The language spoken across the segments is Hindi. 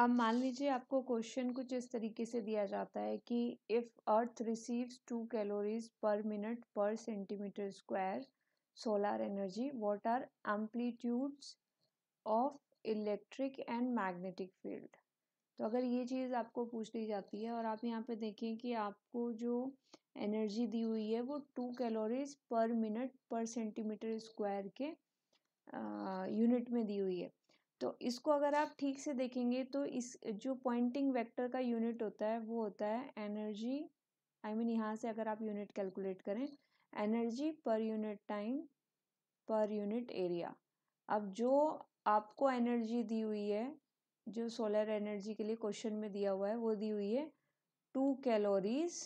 अब मान लीजिए आपको क्वेश्चन कुछ इस तरीके से दिया जाता है कि if Earth receives two calories per minute per centimetre square solar energy what are amplitudes of electric and magnetic field तो अगर ये चीज़ आपको पूछ ली जाती है और आप यहाँ पे देखें कि आपको जो एनर्जी दी हुई है वो two calories per minute per centimetre square के यूनिट में दी हुई है तो इसको अगर आप ठीक से देखेंगे तो इस जो पॉइंटिंग वेक्टर का यूनिट होता है वो होता है एनर्जी आई मीन यहाँ से अगर आप यूनिट कैलकुलेट करें energy per unit time per unit area अब जो आपको एनर्जी दी हुई है जो सोलर एनर्जी के लिए क्वेश्चन में दिया हुआ है वो दी हुई है two calories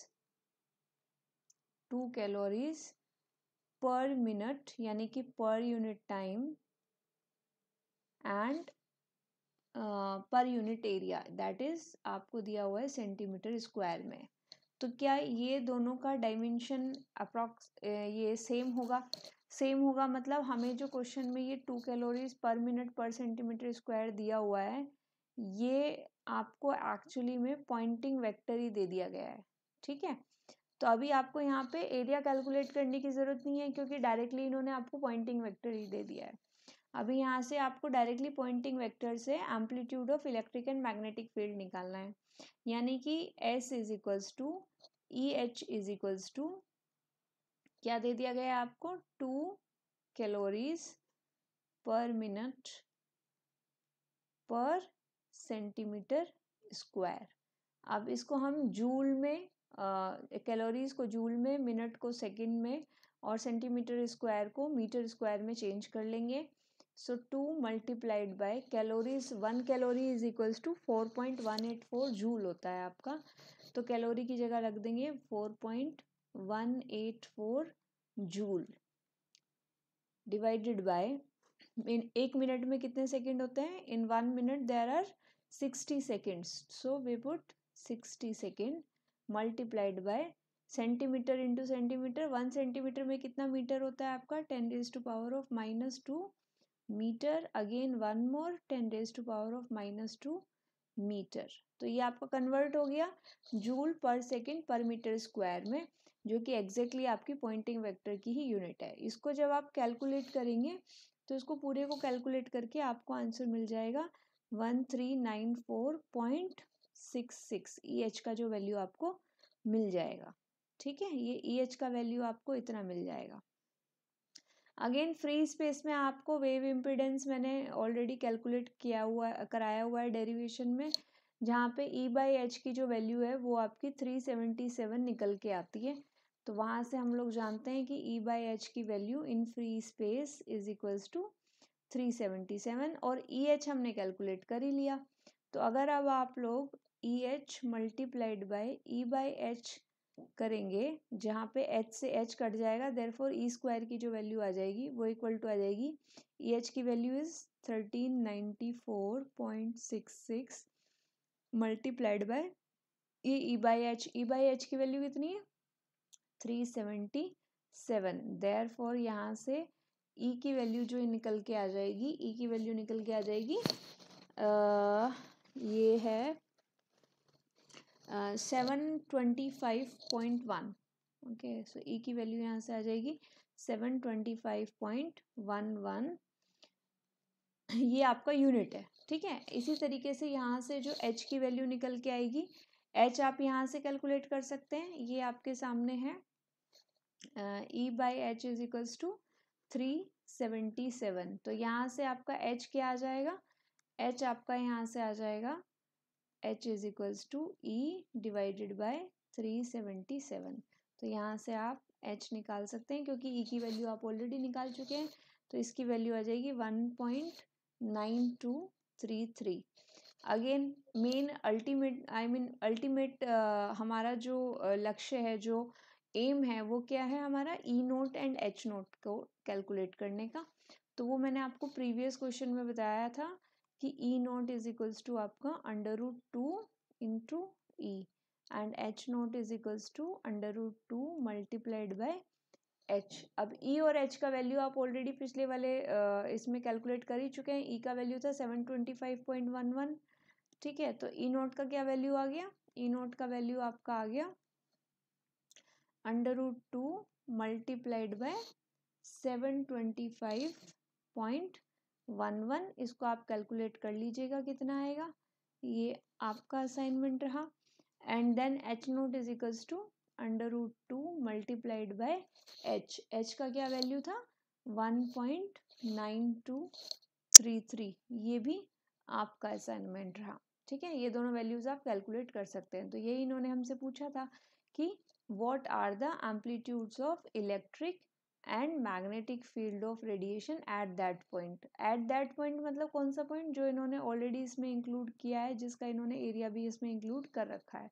two calories per minute यानी कि per unit time and per unit area that is आपको दिया हुआ है सेंटीमीटर स्क्वायर में तो क्या ये दोनों का डायमेंशन अप्रॉक्स ये सेम होगा सेम होगा मतलब हमें जो क्वेश्चन में ये two calories per minute per centimetre square दिया हुआ है ये आपको एक्चुअली में पॉइंटिंग वेक्टर ही दे दिया गया है ठीक है तो अभी आपको यहाँ पे एरिया कैलकुलेट करने की ज़रूरत नहीं है क्योंकि डायरेक्टली इन्होंने आपको पॉइंटिंग वेक्टर ही दे दिया है अभी यहाँ से आपको डायरेक्टली पॉइंटिंग वेक्टर से amplitude of electric and magnetic field निकालना है यानी कि S is equals to E H is equals to क्या दे दिया गया है आपको two calories per minute per centimetre square अब इसको हम जूल में कैलोरीज को जूल में मिनट को सेकंड में और सेंटीमीटर स्क्वायर को मीटर स्क्वायर में चेंज कर लेंगे so two multiplied by calories one calorie is equals to four point one eight four joule होता है आपका तो कैलोरी की जगह रख देंगे four point one eight four joule divided by in एक मिनट में कितने सेकंड होते हैं in one minute there are sixty seconds so we put sixty second multiplied by centimetre into centimetre one centimetre में कितना मीटर होता है आपका ten raise to power of minus two metre again one more ten raise to power of minus two metre तो ये आपका कन्वर्ट हो गया जूल पर सेकेंड पर मीटर स्क्वायर में जो कि एग्जैक्टली exactly आपकी पॉइंटिंग वेक्टर की ही यूनिट है इसको जब आप कैलकुलेट करेंगे तो इसको पूरे को कैलकुलेट करके आपको आंसर मिल जाएगा one three nine four point six six E H का जो वैल्यू आपको मिल जाएगा ठीक है ये ई e एच का वैल्यू आपको इतना मिल जाएगा अगेन फ्री स्पेस में आपको वेव इम्पिडेंस मैंने ऑलरेडी कैलकुलेट किया हुआ कराया हुआ है डेरिवेशन में जहाँ पे ई बाई एच की जो वैल्यू है वो आपकी थ्री सेवेंटी सेवन निकल के आती है तो वहाँ से हम लोग जानते हैं कि ई बाई एच की value in free space is equals to three seventy seven और ई e एच हमने कैलकुलेट कर ही लिया तो अगर अब आप लोग E H multiplied by E by H करेंगे जहाँ पे एच से एच कट जाएगा देर फोर ई स्क्वायर की जो वैल्यू आ जाएगी वो इक्वल टू आ जाएगी ई e एच की value is thirteen ninety four point six six multiplied by ये E by H E by H की वैल्यू कितनी है three seventy seven therefore यहाँ से ई e की वैल्यू जो निकल के आ जाएगी ई e की वैल्यू निकल के आ जाएगी आ, ये है seven twenty five point one okay so E e की वैल्यू यहाँ से आ जाएगी seven twenty five point one one ये आपका यूनिट है ठीक है इसी तरीके से यहाँ से जो एच की वैल्यू निकल के आएगी एच आप यहाँ से कैलकुलेट कर सकते हैं ये आपके सामने है E by H is equals to three seventy seven तो यहाँ से आपका एच क्या आ जाएगा एच आपका यहाँ से आ जाएगा H is equals to E divided by three seventy seven तो यहाँ से आप एच निकाल सकते हैं क्योंकि ई e की वैल्यू आप ऑलरेडी निकाल चुके हैं तो इसकी वैल्यू आ जाएगी one point nine two three three again main ultimate I mean ultimate हमारा जो लक्ष्य है जो एम है वो क्या है हमारा E naught and H naught को कैलकुलेट करने का तो वो मैंने आपको प्रीवियस क्वेश्चन में बताया था कि E naught is equals to आपका under root two into E and H naught is equals to under root two multiplied by H अब ई e और एच का वैल्यू आप ऑलरेडी पिछले वाले इसमें कैलकुलेट कर ही चुके हैं ई e का वैल्यू था seven twenty five point one one ठीक है तो ई e नॉट का क्या वैल्यू आ गया ई e नॉट का वैल्यू आपका आ गया under root two multiplied by seven twenty five point one one इसको आप कैलकुलेट कर लीजिएगा कितना आएगा ये आपका असाइनमेंट रहा and then H naught is equals to under root two multiplied by H H का क्या वैल्यू था one point nine two three three ये भी आपका असाइनमेंट रहा ठीक है ये दोनों वैल्यूज आप कैलकुलेट कर सकते हैं तो यही इन्होंने हमसे पूछा था कि what are the amplitudes of electric and magnetic field of radiation at that point at that point मतलब कौन सा पॉइंट जो इन्होंने ऑलरेडी इसमें इंक्लूड किया है जिसका इन्होंने एरिया भी इसमें इंक्लूड कर रखा है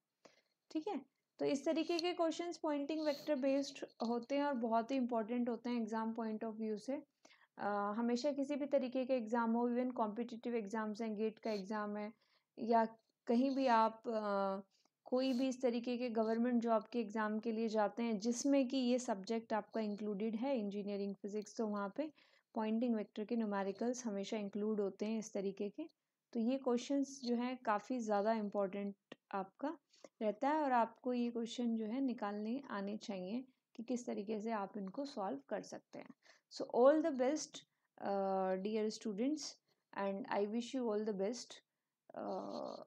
ठीक है तो इस तरीके के क्वेश्चन पॉइंटिंग वेक्टर बेस्ड होते हैं और बहुत ही इंपॉर्टेंट होते हैं एग्जाम पॉइंट ऑफ व्यू से आ, हमेशा किसी भी तरीके के एग्ज़ाम हो इवन कॉम्पिटिटिव एग्ज़ाम्स हैं गेट का एग्ज़ाम है या कहीं भी आप आ, कोई भी इस तरीके के गवर्नमेंट जॉब के एग्ज़ाम के लिए जाते हैं जिसमें कि ये सब्जेक्ट आपका इंक्लूडेड है इंजीनियरिंग फिज़िक्स तो वहाँ पे पॉइंटिंग वेक्टर के न्यूमेरिकल्स हमेशा इंक्लूड होते हैं इस तरीके के तो ये क्वेश्चंस जो है काफ़ी ज़्यादा इम्पोर्टेंट आपका रहता है और आपको ये क्वेश्चन जो है निकालने आने चाहिए कि किस तरीके से आप इनको सॉल्व कर सकते हैं so all the best dear students and I wish you all the best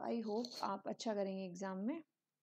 I hope आप अच्छा करेंगे एग्ज़ाम में